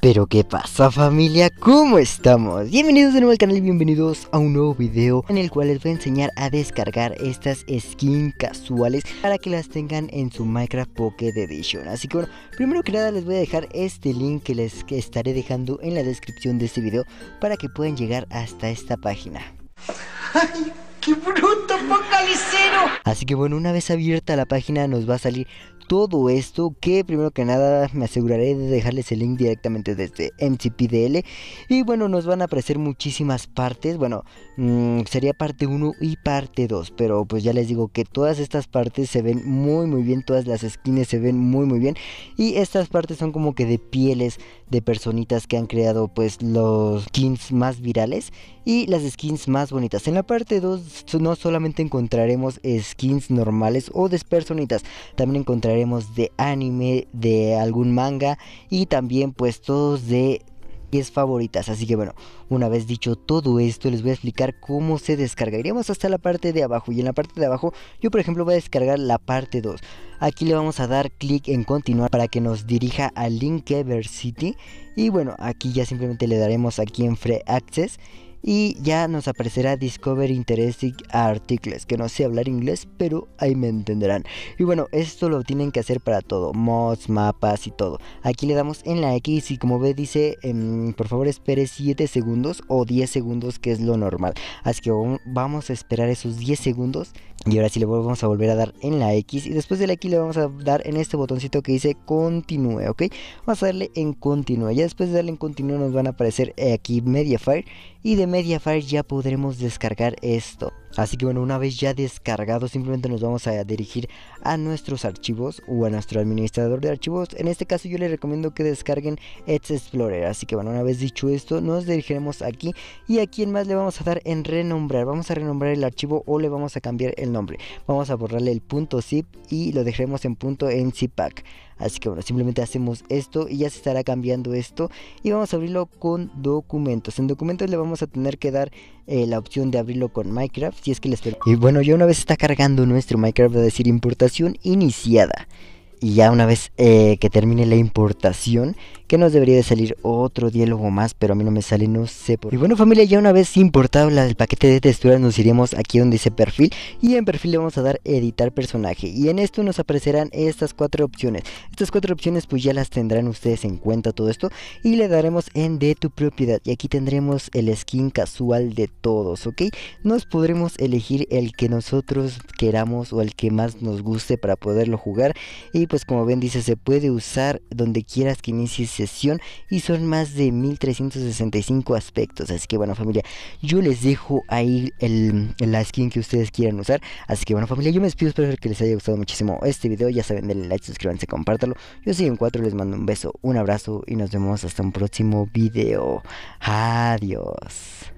Pero qué pasa familia, ¿cómo estamos? Bienvenidos de nuevo al canal y bienvenidos a un nuevo video en el cual les voy a enseñar a descargar estas skins casuales para que las tengan en su Minecraft Pocket Edition. Así que bueno, primero que nada les voy a dejar este link que les estaré dejando en la descripción de este video para que puedan llegar hasta esta página. ¡Ay, qué bruto focalicero! Así que bueno, una vez abierta la página nos va a salir todo esto, que primero que nada me aseguraré de dejarles el link directamente desde MCPDL. Y bueno, nos van a aparecer muchísimas partes. Bueno, mm, sería parte 1 y parte 2. Pero pues ya les digo que todas estas partes se ven muy muy bien. Todas las skins se ven muy muy bien. Y estas partes son como que de pieles de personitas que han creado pues los skins más virales y las skins más bonitas. En la parte 2 no solamente encontraremos skins normales o despersonitas, también encontraremos de anime, de algún manga y también pues todos de pies favoritas. Así que bueno, una vez dicho todo esto, les voy a explicar cómo se descarga. Iremos hasta la parte de abajo y en la parte de abajo yo por ejemplo voy a descargar la parte 2. Aquí le vamos a dar clic en continuar para que nos dirija a link City. Y bueno, aquí ya simplemente le daremos aquí en Free Access y ya nos aparecerá Discover Interesting Articles, que no sé hablar inglés, pero ahí me entenderán. Y bueno, esto lo tienen que hacer para todo, mods, mapas y todo. Aquí le damos en la X y como ve dice, em, por favor espere 7 segundos o 10 segundos, que es lo normal. Así que vamos a esperar esos 10 segundos y ahora sí le vamos a volver a dar en la X y después de la X le vamos a dar en este botoncito que dice continúe, ¿ok? Vamos a darle en continúe. Ya después de darle en continúe nos van a aparecer aquí Mediafire y de Mediafire ya podremos descargar esto. Así que bueno, una vez ya descargado, simplemente nos vamos a dirigir a nuestros archivos o a nuestro administrador de archivos. En este caso yo les recomiendo que descarguen Edge Explorer. Así que bueno, una vez dicho esto, nos dirigiremos aquí y aquí en más le vamos a dar en renombrar. Vamos a renombrar el archivo o le vamos a cambiar el nombre. Vamos a borrarle el punto zip y lo dejaremos en punto .ncpack. Así que bueno, simplemente hacemos esto y ya se estará cambiando esto y vamos a abrirlo con documentos. En documentos le vamos a tener que dar eh, la opción de abrirlo con Minecraft y bueno, ya una vez está cargando nuestro Minecraft va a decir importación iniciada y ya una vez eh, que termine la importación, que nos debería de salir otro diálogo más, pero a mí no me sale, no sé por qué. Y bueno familia, ya una vez importado el paquete de texturas, nos iremos aquí donde dice perfil, y en perfil le vamos a dar editar personaje, y en esto nos aparecerán estas cuatro opciones. Estas cuatro opciones pues ya las tendrán ustedes en cuenta todo esto, y le daremos en de tu propiedad, y aquí tendremos el skin casual de todos, ¿ok? Nos podremos elegir el que nosotros queramos o el que más nos guste para poderlo jugar, y pues como ven dice se puede usar donde quieras que inicie sesión y son más de 1365 aspectos. Así que bueno familia, yo les dejo ahí el, la skin que ustedes quieran usar. Así que bueno familia, yo me despido, espero que les haya gustado muchísimo este video. Ya saben, denle like, suscríbanse, compártalo. Yo soy en 4, les mando un beso, un abrazo y nos vemos hasta un próximo video. Adiós.